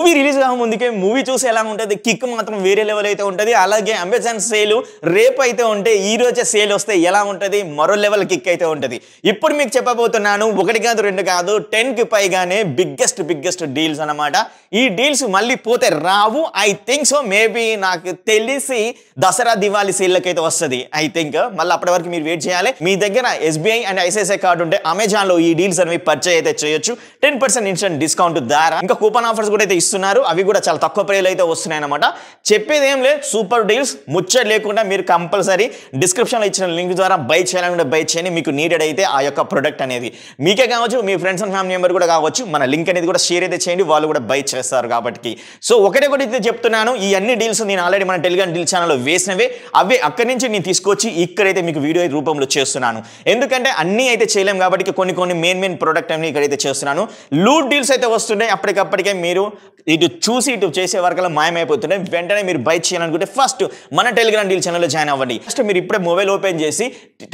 movie release కాకముందుకే movie చూసి ఎలా ఉంటుంది కిక్ మాత్రం వేరే లెవెల్ అయితే ఉంటుంది అలాగే అమెజాన్ సేల్ రేపు అయితే ఉంటే ఈ రోజే సేల్ వస్తే ఎలా ఉంటుంది మరో లెవెల్ కిక్ అయితే ఉంటుంది ఇప్పుడు మీకు చెప్పబోతున్నాను ఒకటి కాదు రెండు కాదు టెన్కి పైగానే బిగ్గెస్ట్ బిగ్గెస్ట్ డీల్స్ అనమాట ఈ డీల్స్ మళ్ళీ పోతే రావు ఐ థింక్ సో మేబీ నాకు తెలిసి దసరా దివాళీ సేల్లకి అయితే వస్తుంది ఐ థింక్ మళ్ళీ అప్పటి వరకు మీరు వెయిట్ చేయాలి మీ దగ్గర ఎస్బీఐ అండ్ ఐసిఐసిఐ కార్డు ఉంటే అమెజాన్లో ఈ డీల్స్ అనేవి పర్చేజ్ అయితే చేయొచ్చు టెన్ పర్సెంట్ ఇన్స్టెంట్ డిస్కౌంట్ ద్వారా ఇంకా కూపన్ ఆఫర్స్ కూడా అయితే ఇస్తున్నారు అవి కూడా చాలా తక్కువ ప్రైలు అయితే వస్తున్నాయి అనమాట చెప్పేది ఏం లేదు సూపర్ డీల్స్ ముచ్చట లేకుండా మీరు కంపల్సరీ డిస్క్రిప్షన్లో ఇచ్చిన లింక్ ద్వారా బై చేయాలనుకుంటే బై చేయని మీకు నీడెడ్ అయితే ఆ యొక్క ప్రొడక్ట్ అనేది మీకే కావచ్చు మీ ఫ్రెండ్స్ అండ్ ఫ్యామిలీ మెంబర్ కూడా కావచ్చు మన లింక్ అనేది కూడా షేర్ అయితే చేయండి వాళ్ళు కూడా బై చేస్తారు కాబట్టి సో ఒకటే ఒకటి అయితే చెప్తున్నాను ఈ అన్ని డీల్స్ నేను ఆల్రెడీ మన టెలిగ్రామ్ డీల్ ఛానల్లో వేసినవే అవి అక్కడి నుంచి నేను తీసుకొచ్చి ఇక్కడైతే మీకు వీడియో రూపంలో చేస్తున్నాను ఎందుకంటే అన్నీ అయితే చేయలేం కాబట్టి కొన్ని కొన్ని మెయిన్ మెయిన్ ప్రోడక్ట్ అన్ని ఇక్కడైతే చేస్తున్నాను లూట్ డీల్స్ అయితే వస్తున్నాయి అప్పటికప్పటికే మీరు ఇటు చూసి ఇటు చేసే వరకు మాయమైపోతుంటే వెంటనే మీరు బై చేయాలనుకుంటే ఫస్ట్ మన టెలిగ్రామ్ డీల్ ఛానల్లో జాయిన్ అవ్వండి ఫస్ట్ మీరు ఇప్పుడే మొబైల్ ఓపెన్ చేసి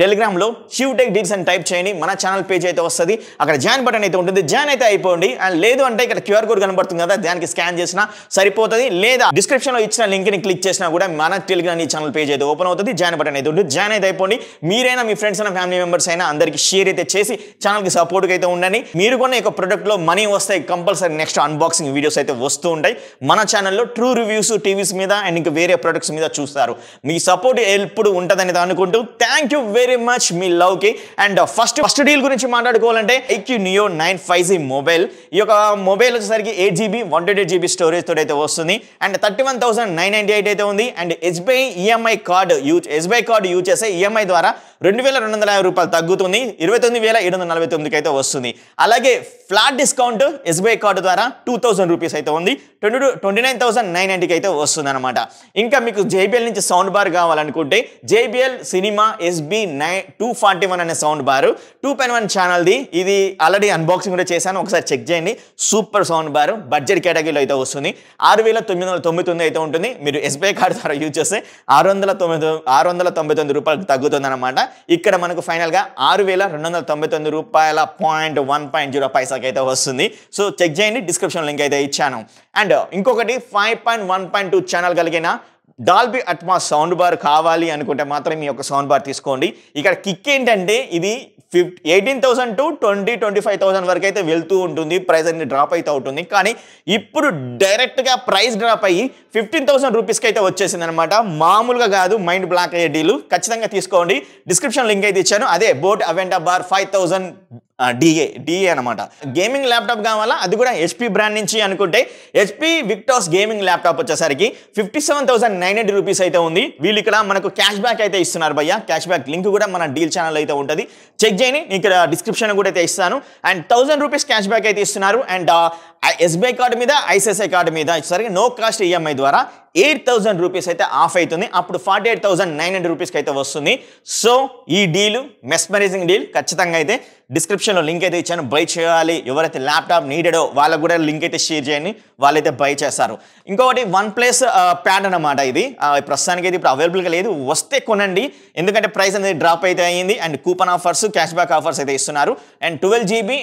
టెలిగ్రామ్లో షివ్ టెక్ డీల్స్ అని టైప్ చేయండి మన ఛానల్ పేజ్ అయితే వస్తుంది అక్కడ జాయిన్ బటన్ అయితే ఉంటుంది జాయిన్ అయితే అయిపోండి అండ్ లేదు అంటే ఇక్కడ క్యూఆర్ కోడ్ కనబడుతుంది కదా దానికి స్కాన్ చేసినా సరిపోతుంది లేదా డిస్క్రిప్షన్లో ఇచ్చిన లింక్ని క్లిక్ చేసినా కూడా మన టెలిగ్రామ్ ఛానల్ పేజ్ అయితే ఓపెన్ అవుతుంది జాయిన్ బటన్ అయితే ఉంటుంది జాయిన్ అయితే అయిపోండి మీరైనా మీ ఫ్రెండ్స్ అయినా ఫ్యామిలీ మెంబర్స్ అయినా అందరికీ షేర్ అయితే చేసి ఛానల్కి సపోర్ట్గా అయితే ఉండండి మీరు కూడా ఈ ప్రొడక్ట్లో మనీ వస్తాయి కంపల్సరీ నెక్స్ట్ అన్బాక్సింగ్ వీడియోస్ అయితే అయితే వస్తూ ఉంటాయి మన ఛానల్లో ట్రూ రివ్యూస్ టీవీస్ మీద అండ్ ఇంకా వేరే ప్రొడక్ట్స్ మీద చూస్తారు మీ సపోర్ట్ ఎప్పుడు ఉంటుందని అనుకుంటూ థ్యాంక్ యూ వెరీ మచ్ మీ లవ్ కి అండ్ ఫస్ట్ ఫస్ట్ డీల్ గురించి మాట్లాడుకోవాలంటే iQOO neo nine five G mobile ఈ యొక్క మొబైల్ వచ్చేసరికి eight GB one twenty eight GB storage తోటి అయితే వస్తుంది and thirty one thousand nine ninety eight అయితే ఉంది and SBI EMI card use SBI card use చేసే ఈఎంఐ e ద్వారా రెండు వేల రెండు వందల యాభై రూపాయలు తగ్గుతుంది ఇరవై తొమ్మిది వేల ఏడు వందల నలభై తొమ్మిదికి అయితే వస్తుంది అలాగే ఫ్లాట్ డిస్కౌంట్ ఎస్బీఐ కార్డు ద్వారా టూ థౌసండ్ రూపీస్ అయితే ఉంది twenty two twenty nine thousand nine నైన్టీకి అయితే అనమాట ఇంకా మీకు జేబిఎల్ నుంచి సౌండ్ బార్ కావాలనుకుంటే JBL cinema SB nine two forty one అనే sound bar two point one ఛానల్ది ఇది ఆల్రెడీ అన్బాక్సింగ్ కూడా చేశాను ఒకసారి చెక్ చేయండి సూపర్ సౌండ్ బార్ బడ్జెట్ కేటగిరీలో అయితే వస్తుంది ఆరు వేల తొమ్మిది వందల తొమ్మిది అయితే ఉంటుంది మీరు ఎస్బీఐ కార్డు ద్వారా యూజ్ చేస్తే ఆరు వందల తొమ్మిది ఆరు వందల తొంభై తొమ్మిది రూపాయలకు తగ్గుతుంది అనమాట ఇక్కడ మనకు ఫైనల్గా ఆరు వేల రెండు వందల తొంభై తొమ్మిది రూపాయల పాయింట్ వన్ పాయింట్ జీరో పైసాకి అయితే వస్తుంది సో చెక్ చేయండి డిస్క్రిప్షన్ లింక్ అయితే ఇచ్చాను ఛానల్ అండ్ ఇంకొకటి five point one point two channel కలిగిన డాల్బీ అట్మా సౌండ్ బార్ కావాలి అనుకుంటే మాత్రం మీ యొక్క సౌండ్ బార్ తీసుకోండి ఇక్కడ కిక్ ఏంటంటే ఇది ఫిఫ్ eighteen thousand to twenty twenty five thousand వరకు అయితే వెళ్తూ ఉంటుంది ప్రైస్ అనేది డ్రాప్ అయితే ఉంటుంది కానీ ఇప్పుడు డైరెక్ట్గా ప్రైస్ డ్రాప్ అయ్యి ఫిఫ్టీన్ థౌసండ్ రూపీస్కి అయితే వచ్చేసింది అనమాట మామూలుగా కాదు మైండ్ బ్లాక్ అయ్యే డీలు ఖచ్చితంగా తీసుకోండి డిస్క్రిప్షన్ లింక్ అయితే ఇచ్చాను అదే boAt Aventa bar five thousand డిఏ డిఏ అనమాట గేమింగ్ ల్యాప్టాప్ కావాలా అది కూడా హెచ్పి బ్రాండ్ నుంచి అనుకుంటే హెచ్పి విక్టాస్ గేమింగ్ ల్యాప్టాప్ వచ్చేసరికి fifty seven thousand nine rupees అయితే ఉంది వీళ్ళు ఇక్కడ మనకు క్యాష్ బ్యాక్ అయితే ఇస్తున్నారు భయ్య క్యాష్ బ్యాక్ లింక్ కూడా మన డీల్ ఛానల్ అయితే ఉంటుంది చెక్ చేయని ఇక్కడ డిస్క్రిప్షన్ కూడా అయితే ఇస్తాను and thousand rupees cash back అయితే ఇస్తున్నారు అండ్ ఎస్బీఐ కార్డు మీద ఐసిఐసిఐ కార్డు మీద ఇచ్చేసరికి నో కాస్ట్ ఈఎంఐ e ద్వారా ఎయిట్ థౌసండ్ రూపీస్ అయితే ఆఫ్ అవుతుంది అప్పుడు forty eight thousand nine hundred రూపీస్కి అయితే వస్తుంది సో ఈ డీలు మెస్మరైజింగ్ డీల్ ఖచ్చితంగా అయితే డిస్క్రిప్షన్లో లింక్ అయితే ఇచ్చాను బై చేయాలి ఎవరైతే ల్యాప్టాప్ నీడెడో వాళ్ళకు కూడా లింక్ అయితే షేర్ చేయండి వాళ్ళైతే బై చేస్తారు ఇంకొకటి వన్ ప్లస్ ప్యాడ్ అనమాట ఇది ప్రస్తుతానికి అయితే ఇప్పుడు అవైలబుల్గా లేదు వస్తే కొనండి ఎందుకంటే ప్రైస్ అనేది డ్రాప్ అయితే అయ్యింది and coupon offers cash back offers అయితే ఇస్తున్నారు and twelve GB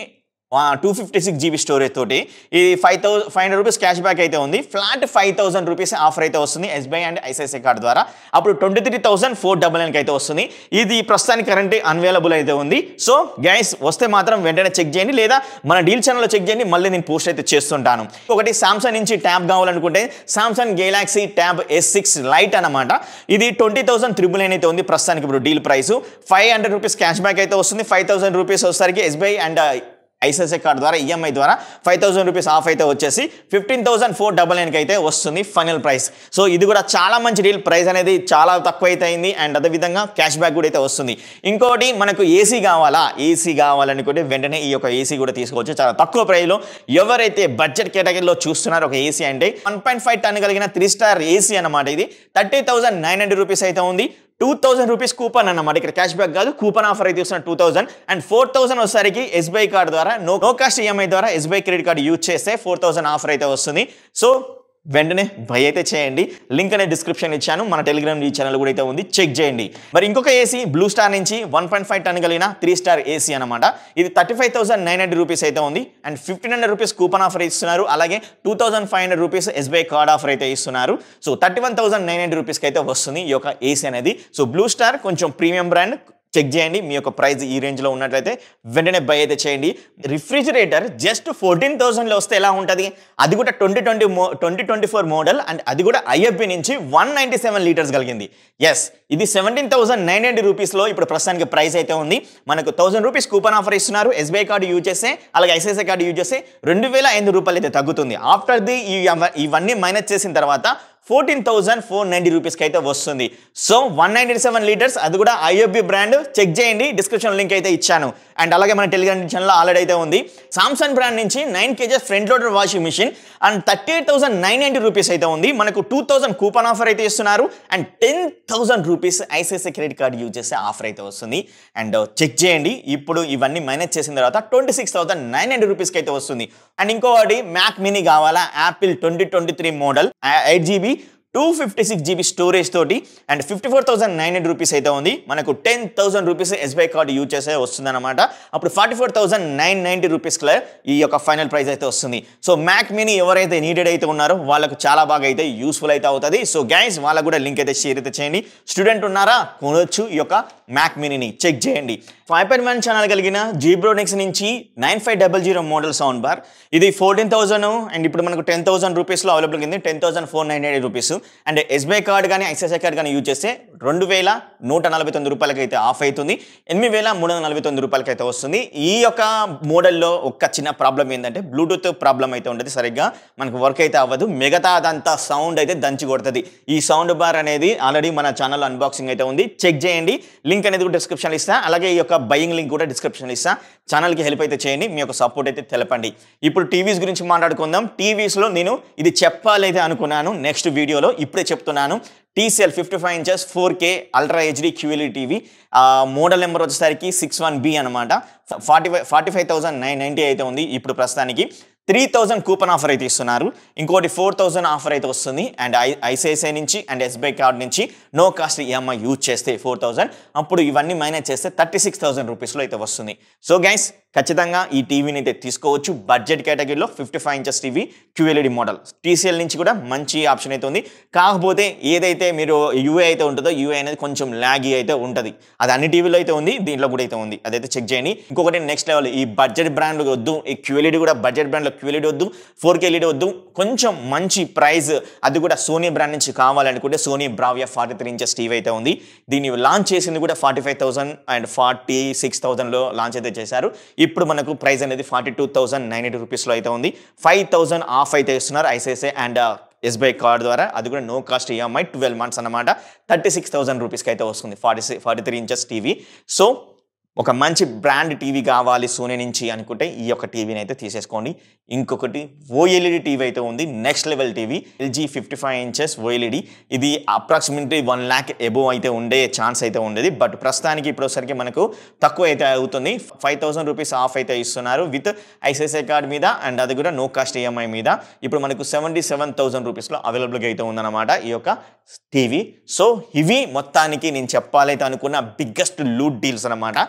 two fifty six GB storage తోటి ఇది five thousand five hundred rupees cash back అయితే ఉంది flat five thousand rupees offer అయితే వస్తుంది ఎస్బీఐ అండ్ ఐసిఐసిఐ కార్డు ద్వారా అప్పుడు twenty three thousand four double నైన్కి అయితే వస్తుంది ఇది ప్రస్తుతానికి కరెంట్ అన్వైలబుల్ అయితే ఉంది సో గైస్ వస్తే మాత్రం వెంటనే చెక్ చేయండి లేదా మన డీల్ ఛానల్లో చెక్ చేయండి మళ్ళీ నేను పోస్ట్ అయితే చేస్తుంటాను ఒకటి సామ్సంగ్ నుంచి ట్యాబ్ కావాలనుకుంటే Samsung Galaxy tab S six lite అనమాట ఇది ట్వంటీ థౌసండ్ త్రిబుల్ నైన్ అయితే ఉంది ప్రస్తుతానికి ఇప్పుడు deal price five hundred rupees cash back అయితే వస్తుంది ఫైవ్ థౌసండ్ రూపీస్ వస్తారికి ఎస్బీఐ అండ్ ఐసీఐసీ కార్డు ద్వారా ఈఎంఐ e ద్వారా ఫైవ్ థౌసండ్ రూపీస్ ఆఫ్ అయితే వచ్చేసి ఫిఫ్టీన్ థౌసండ్ ఫోర్ డబల్ నైన్కి అయితే వస్తుంది ఫైనల్ ప్రైస్ సో ఇది కూడా చాలా మంచి డీల్ ప్రైస్ అనేది చాలా తక్కువ అయితే అయింది అండ్ అదేవిధంగా క్యాష్ బ్యాక్ కూడా అయితే వస్తుంది ఇంకోటి మనకు ఏసీ కావాలా ఏసీ కావాలనుకుంటే వెంటనే ఈ యొక్క ఏసీ కూడా తీసుకోవచ్చు చాలా తక్కువ ప్రైస్లో ఎవరైతే బడ్జెట్ కేటగిరీలో చూస్తున్నారో ఒక ఏసీ అంటే వన్ పాయింట్ ఫైవ్ టన్ కలిగిన త్రీ స్టార్ ఏసీ అనమాట ఇది thirty thousand nine hundred rupees అయితే ఉంది టూ థౌసండ్ రూపీస్ కూపన్ అన్నమాట ఇక్కడ క్యాష్ బ్యాక్ కాదు కూపన్ ఆఫర్ అయితే ఇస్తున్న two thousand and four thousand వచ్చేసరికి ఎస్బీఐ కార్డు ద్వారా నో నో కాస్ట్ ఈఎంఐ ద్వారా ఎస్బీఐ క్రెడిట్ కార్డు యూజ్ చేస్తే ఫోర్ థౌసండ్ ఆఫర్ అయితే వస్తుంది సో వెంటనే బై అయితే చేయండి లింక్ అనే డిస్క్రిప్షన్ ఇచ్చాను మన టెలిగ్రామ్ ఛానల్ కూడా అయితే ఉంది చెక్ చేయండి మరి ఇంకొక ఏసీ బ్లూ స్టార్ నుంచి వన్ పాయింట్ ఫైవ్ టన్ కలిగిన త్రీ స్టార్ ఏసీ అనమాట ఇది thirty five nine hundred rupees అయితే ఉంది and fifteen hundred rupees coupon offer ఇస్తున్నారు అలాగే two thousand five hundred rupees SBI card offer అయితే ఇస్తున్నారు so thirty one thousand nine hundred అయితే వస్తుంది ఈ యొక్క ఏసీ అనేది సో బ్లూ స్టార్ కొంచెం ప్రీమియం బ్రాండ్ చెక్ చేయండి మీ యొక్క ప్రైస్ ఈ రేంజ్లో ఉన్నట్లయితే వెంటనే బై అయితే చేయండి రిఫ్రిజిరేటర్ జస్ట్ ఫోర్టీన్ థౌసండ్లో వస్తే ఎలా ఉంటుంది అది కూడా ట్వంటీ ట్వంటీ మో twenty twenty four model and అది కూడా ఐఎఫ్బి నుంచి వన్ నైంటీ సెవెన్ లీటర్స్ కలిగింది ఎస్ ఇది సెవెంటీన్ థౌసండ్ నైన్ హండ్రెడ్ రూపీస్లో ఇప్పుడు ప్రస్తుతానికి ప్రైస్ అయితే ఉంది మనకు థౌసండ్ రూపీస్ కూపన్ ఆఫర్ ఇస్తున్నారు ఎస్బీఐ కార్డు యూజ్ చేస్తే అలాగే ఐసిఐసిఐ కార్డు యూజ్ చేస్తే రెండు వేల ఐదు రూపాయలు అయితే తగ్గుతుంది ఆఫ్టర్ ది ఇవన్నీ మైనస్ చేసిన తర్వాత ఫోర్టీన్ థౌజండ్ ఫోర్ నైంటీ రూపీస్కి అయితే వస్తుంది so one ninety seven litres అది కూడా ఐఎఫ్బి బ్రాండ్ చెక్ చేయండి డిస్క్రిప్షన్ లింక్ అయితే ఇచ్చాను అండ్ అలాగే మన టెలిగ్రామ్ ఛానల్ ఆల్రెడీ అయితే ఉంది సామ్సంగ్ బ్రాండ్ నుంచి nine kgs front loader washing machine and thirty thousand nine ninety rupees అయితే ఉంది మనకు టూ థౌసండ్ కూపన్ ఆఫర్ అయితే ఇస్తున్నారు and ten thousand rupees ICICI credit card use చేసే ఆఫర్ అయితే వస్తుంది అండ్ చెక్ చేయండి ఇప్పుడు ఇవన్నీ మైనస్ చేసిన తర్వాత twenty six thousand nine hundred రూపీస్కి అయితే వస్తుంది అండ్ ఇంకోటి మ్యాక్ మినీ కావాలా Apple twenty twenty three model eight GB two fifty six GB storage తోటి and fifty four thousand nine hundred rupees అయితే ఉంది మనకు ten thousand rupees SBI card use చేసే వస్తుందన్నమాట అప్పుడు forty four thousand nine ninety rupees ఈ యొక్క final price అయితే వస్తుంది సో మ్యాక్ మినీ ఎవరైతే నీడెడ్ అయితే ఉన్నారో వాళ్ళకు చాలా బాగా అయితే యూస్ఫుల్ అయితే అవుతుంది సో గ్యాస్ వాళ్ళకు కూడా లింక్ అయితే షేర్ అయితే చేయండి స్టూడెంట్ ఉన్నారా కొనొచ్చు ఈ యొక్క మ్యాక్ మినీని చెక్ చేయండి ఫైవ్ పాయింట్ వన్ ఛానల్ కలిగిన జీబ్రోనిక్స్ నుంచి nine five double zero model sound bar ఇది ఫోర్టీన్ థౌసండ్ అండ్ ఇప్పుడు మనకు టెన్ థౌసండ్ రూపీస్లో అవైలబుల్ ఉంది ten thousand four nine eight rupees and SBI card కానీ ఐసీఐసీఐ కార్డ్ కానీ యూజ్ చేస్తే రెండు వేల నూట నలభై తొమ్మిది రూపాయలకి అయితే ఆఫ్ అవుతుంది ఎనిమిది వేల మూడు వందల నలభై తొమ్మిది రూపాయలకి అయితే వస్తుంది ఈ యొక్క మోడల్లో ఒక చిన్న ప్రాబ్లం ఏంటంటే బ్లూటూత్ ప్రాబ్లం అయితే ఉంటుంది సరిగ్గా మనకు వర్క్ అయితే అవ్వదు మిగతా అదంతా సౌండ్ అయితే దంచి కొడుతుంది ఈ సౌండ్ బార్ అనేది ఆల్రెడీ మన ఛానల్ అన్బాక్సింగ్ అయితే ఉంది చెక్ చేయండి లింక్ అనేది కూడా డిస్క్రిప్షన్లో ఇస్తా అలాగే ఈ యొక్క బయింగ్ లింక్ కూడా డిస్క్రిప్షన్లో ఇస్తా ఛానల్కి హెల్ప్ అయితే చేయండి మీ యొక్క సపోర్ట్ అయితే తెలపండి ఇప్పుడు టీవీస్ గురించి మాట్లాడుకుందాం టీవీస్లో నేను ఇది చెప్పాలైతే అనుకున్నాను నెక్స్ట్ వీడియోలో ఇప్పుడే చెప్తున్నాను TCL fifty five inches four K ultra HD QLE TV model number వచ్చేసరికి సిక్స్ వన్ బి అనమాట forty five forty five thousand nine ninety అయితే ఉంది ఇప్పుడు ప్రస్తుతానికి త్రీ థౌజండ్ కూపన్ ఆఫర్ అయితే ఇస్తున్నారు ఇంకోటి ఫోర్ థౌజండ్ ఆఫర్ అయితే వస్తుంది అండ్ ఐ ఐసిఐసిఐ నుంచి అండ్ ఎస్బీఐ కార్డ్ నుంచి నో కాస్ట్ ఈఎంఐ యూజ్ చేస్తే ఫోర్ థౌసండ్ అప్పుడు ఇవన్నీ మైనస్ చేస్తే థర్టీ సిక్స్ థౌసండ్ రూపీస్లో అయితే వస్తుంది సో గైస్ ఖచ్చితంగా ఈ టీవీని అయితే తీసుకోవచ్చు బడ్జెట్ కేటగిరీలో fifty five inches TV QLED model TCL నుంచి కూడా మంచి ఆప్షన్ అయితే ఉంది కాకపోతే ఏదైతే మీరు యూఏ అయితే ఉంటుందో యూఏ అనేది కొంచెం ల్యాగీ అయితే ఉంటుంది అది అన్ని టీవీలో అయితే ఉంది దీంట్లో కూడా అయితే ఉంది అదైతే చెక్ చేయండి ఇంకొకటి నెక్స్ట్ లెవెల్ ఈ బడ్జెట్ బ్రాండ్ వద్దు ఈ క్యూఎల్ఈడి కూడా బడ్జెట్ బ్రాండ్లో క్యూఎల్ఈడి వద్దు ఫోర్ కేఎల్ఈడి వద్దు కొంచెం మంచి ప్రైస్ అది కూడా సోనీ బ్రాండ్ నుంచి కావాలనుకుంటే Sony Bravia forty three inches TV అయితే ఉంది దీన్ని లాంచ్ చేసింది కూడా forty five thousand and forty six థౌసండ్లో లాంచ్ అయితే చేశారు ఈ ఇప్పుడు మనకు ప్రైస్ అనేది forty two thousand nine eighty రూపీస్లో అయితే ఉంది ఫైవ్ థౌసండ్ ఆఫ్ అయితే ఇస్తున్నారు ఐసిఐసిఐ అండ్ ఎస్బీఐ కార్డ్ ద్వారా అది కూడా no cost EMI twelve months అనమాట థర్టీ సిక్స్ థౌసండ్ రూపీస్కి అయితే వస్తుంది forty forty three inches TV so ఒక మంచి బ్రాండ్ టీవీ కావాలి సోనీ నుంచి అనుకుంటే ఈ యొక్క టీవీని అయితే తీసేసుకోండి ఇంకొకటి ఓఎల్ఈడి టీవీ అయితే ఉంది next level TV LG fifty five inches OLED ఇది అప్రాక్సిమేట్లీ వన్ ల్యాక్ ఎబోవ్ అయితే ఉండే ఛాన్స్ అయితే ఉండేది బట్ ప్రస్తుతానికి ఇప్పుడోసరికి మనకు తక్కువ అయితే అవుతుంది ఫైవ్ థౌసండ్ రూపీస్ ఆఫ్ అయితే ఇస్తున్నారు విత్ ఐసిఐసిఐ కార్డ్ మీద అండ్ అది కూడా నో కాస్ట్ ఈఎంఐ మీద ఇప్పుడు మనకు సెవెంటీ సెవెన్ థౌసండ్ రూపీస్లో అవైలబుల్గా అయితే ఉందన్నమాట ఈ యొక్క టీవీ సో ఇవి మొత్తానికి నేను చెప్పాలైతే అనుకున్న బిగ్గెస్ట్ లూట్ డీల్స్ అనమాట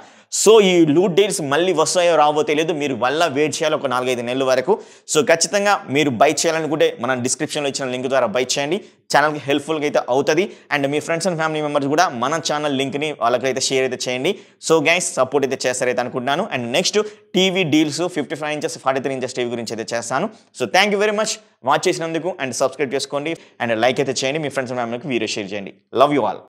సో ఈ లూట్ డేట్స్ మళ్ళీ వస్తాయో రావో తెలియదు మీరు వల్ల వెయిట్ చేయాలి ఒక నాలుగైదు నెలల వరకు సో ఖచ్చితంగా మీరు బై చేయాలనుకుంటే మన డిస్క్రిప్షన్లో ఇచ్చిన లింక్ ద్వారా బై చేయండి ఛానల్కి హెల్ప్ఫుల్గా అయితే అవుతుంది అండ్ మీ ఫ్రెండ్స్ అండ్ ఫ్యామిలీ మెంబర్స్ కూడా మన ఛానల్ లింక్ని వాళ్ళకైతే షేర్ అయితే చేయండి సో గైస్ సపోర్ట్ అయితే చేస్తారైతే అనుకుంటున్నాను and next TV deals fifty five inches forty three inches TV గురించి అయితే చేస్తాను so thank you very much watch చేసినందుకు అండ్ సబ్స్క్రైబ్ చేసుకోండి అండ్ లైక్ అయితే చేయండి మీ ఫ్రెండ్స్ అండ్ ఫ్యామిలీకి వీడియో షేర్ చేయండి లవ్ యూ ఆల్